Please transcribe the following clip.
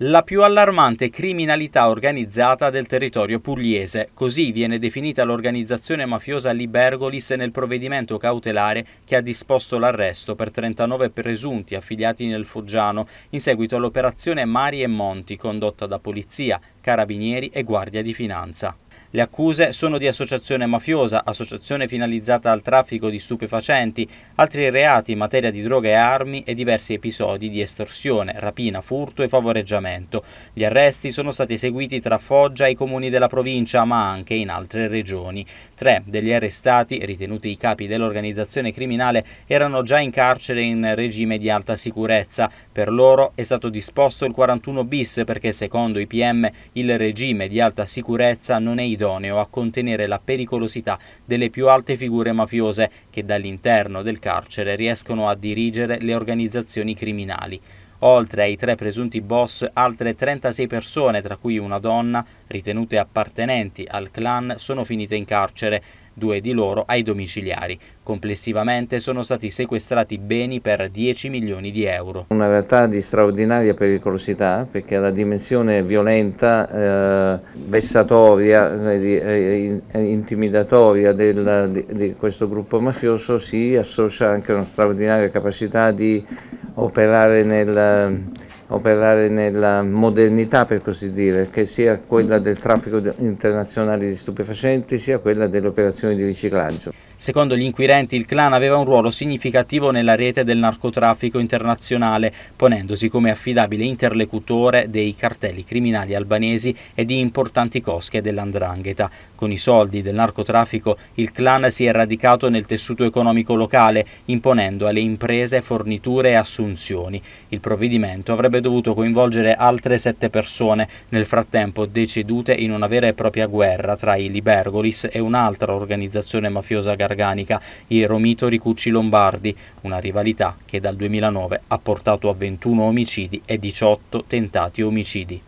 La più allarmante criminalità organizzata del territorio pugliese, così viene definita l'organizzazione mafiosa Libergolis nel provvedimento cautelare che ha disposto l'arresto per 39 presunti affiliati nel Foggiano in seguito all'operazione Mari e Monti condotta da polizia, carabinieri e guardia di finanza. Le accuse sono di associazione mafiosa, associazione finalizzata al traffico di stupefacenti, altri reati in materia di droga e armi e diversi episodi di estorsione, rapina, furto e favoreggiamento. Gli arresti sono stati eseguiti tra Foggia e i comuni della provincia, ma anche in altre regioni. Tre degli arrestati, ritenuti i capi dell'organizzazione criminale, erano già in carcere in regime di alta sicurezza. Per loro è stato disposto il 41 bis perché secondo i PM il regime di alta sicurezza non è idoneo idoneo a contenere la pericolosità delle più alte figure mafiose che dall'interno del carcere riescono a dirigere le organizzazioni criminali. Oltre ai tre presunti boss, altre 36 persone, tra cui una donna, ritenute appartenenti al clan, sono finite in carcere, due di loro ai domiciliari. Complessivamente sono stati sequestrati beni per 10 milioni di euro. Una realtà di straordinaria pericolosità perché la dimensione violenta, eh, vessatoria, eh, eh intimidatoria del, di, di questo gruppo mafioso si associa anche a una straordinaria capacità di operare nel operare nella modernità, per così dire, che sia quella del traffico internazionale di stupefacenti, sia quella delle operazioni di riciclaggio. Secondo gli inquirenti il clan aveva un ruolo significativo nella rete del narcotraffico internazionale, ponendosi come affidabile interlocutore dei cartelli criminali albanesi e di importanti cosche dell'andrangheta. Con i soldi del narcotraffico il clan si è radicato nel tessuto economico locale, imponendo alle imprese forniture e assunzioni. Il provvedimento avrebbe avrebbe dovuto coinvolgere altre sette persone, nel frattempo decedute in una vera e propria guerra tra i Libergolis e un'altra organizzazione mafiosa garganica, i Romito Ricucci Lombardi, una rivalità che dal 2009 ha portato a 21 omicidi e 18 tentati omicidi.